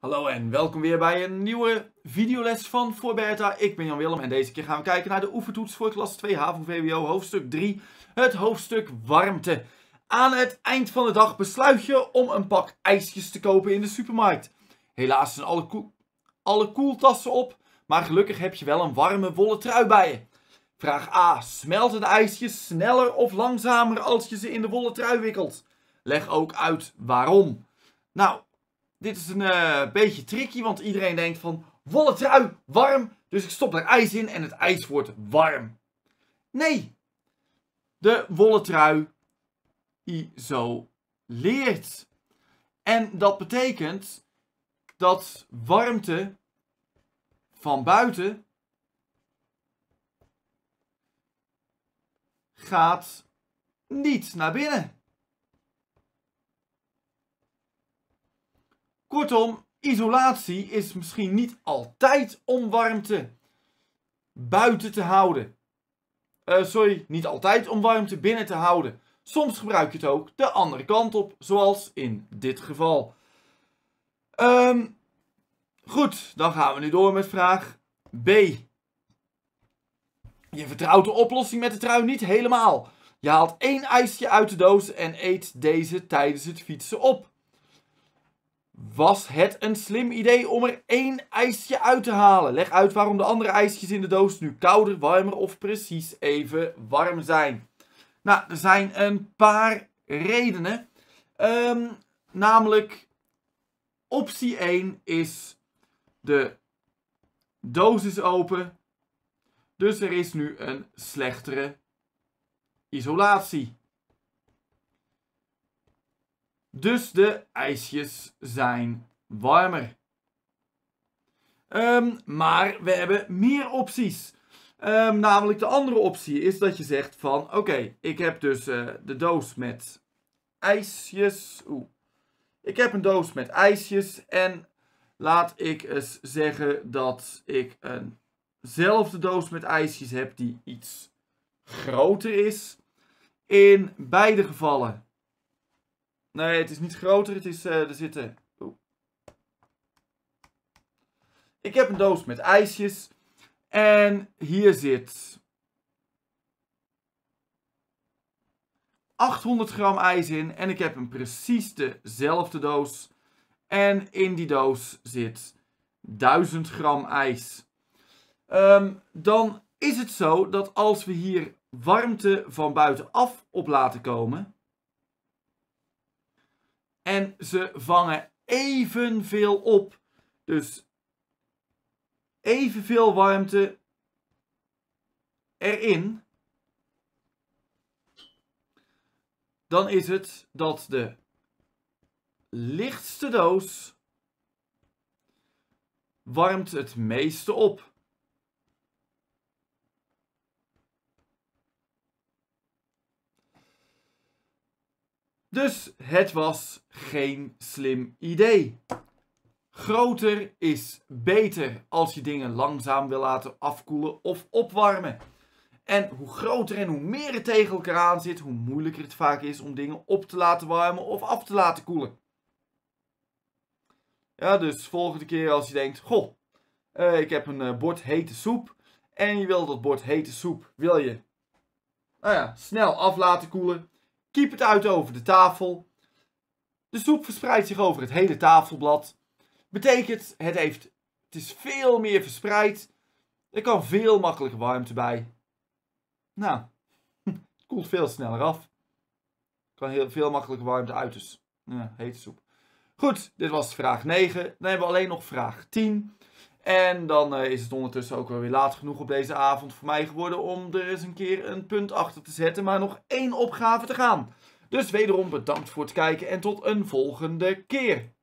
Hallo en welkom weer bij een nieuwe videoles van Voorberta. Ik ben Jan Willem en deze keer gaan we kijken naar de oefentoets voor klas 2 HAVO-VWO hoofdstuk 3. Het hoofdstuk warmte. Aan het eind van de dag besluit je om een pak ijsjes te kopen in de supermarkt. Helaas zijn alle, alle koeltassen op, maar gelukkig heb je wel een warme wollen trui bij je. Vraag A. Smelten de ijsjes sneller of langzamer als je ze in de wollen trui wikkelt? Leg ook uit waarom. Nou, dit is een eh, beetje tricky, want iedereen denkt van wollen trui, warm. Dus ik stop er ijs in en het ijs wordt warm. Nee, de wollen trui isoleert. En dat betekent dat warmte van buiten gaat niet naar binnen. Kortom, isolatie is misschien niet altijd om warmte buiten te houden. Eh, sorry, niet altijd om warmte binnen te houden. Soms gebruik je het ook de andere kant op, zoals in dit geval. Ehm, goed, dan gaan we nu door met vraag B. Je vertrouwt de oplossing met de trui niet helemaal. Je haalt één ijsje uit de doos en eet deze tijdens het fietsen op. Was het een slim idee om er één ijsje uit te halen? Leg uit waarom de andere ijsjes in de doos nu kouder, warmer of precies even warm zijn. Nou, er zijn een paar redenen. Ehm, namelijk, optie 1 is de doos is open. Dus er is nu een slechtere isolatie. Dus de ijsjes zijn warmer. Ehm, maar we hebben meer opties. Ehm, namelijk de andere optie is dat je zegt van... Oké, ik heb dus eh, de doos met ijsjes. Oeh. Ik heb een doos met ijsjes. En laat ik eens zeggen dat ik eenzelfde doos met ijsjes heb die iets groter is. In beide gevallen Nee, het is niet groter. Het is, eh, er zitten... Ik heb een doos met ijsjes. En hier zit... 800 gram ijs in. En ik heb hem precies dezelfde doos. En in die doos zit 1000 gram ijs. Ehm, dan is het zo dat als we hier warmte van buitenaf op laten komen en ze vangen evenveel op. Dus evenveel warmte erin. Dan is het dat de lichtste doos warmt het meeste op. Dus het was geen slim idee. Groter is beter als je dingen langzaam wil laten afkoelen of opwarmen. En hoe groter en hoe meer het tegen elkaar aan zit, hoe moeilijker het vaak is om dingen op te laten warmen of af te laten koelen. Ja, dus volgende keer als je denkt, goh, eh, ik heb een eh, bord hete soep. En je wil dat bord hete soep, wil je, nou ja, snel af laten koelen. Kiep het uit over de tafel. De soep verspreidt zich over het hele tafelblad. Betekent, het, heeft, het is veel meer verspreid. Er kan veel makkelijker warmte bij. Nou, het koelt veel sneller af. Er kan heel veel makkelijker warmte uit, dus ja, hete soep. Goed, dit was vraag 9. Dan hebben we alleen nog vraag 10. En dan eh, is het ondertussen ook wel weer laat genoeg op deze avond voor mij geworden om er eens een keer een punt achter te zetten. Maar nog één opgave te gaan. Dus wederom bedankt voor het kijken en tot een volgende keer.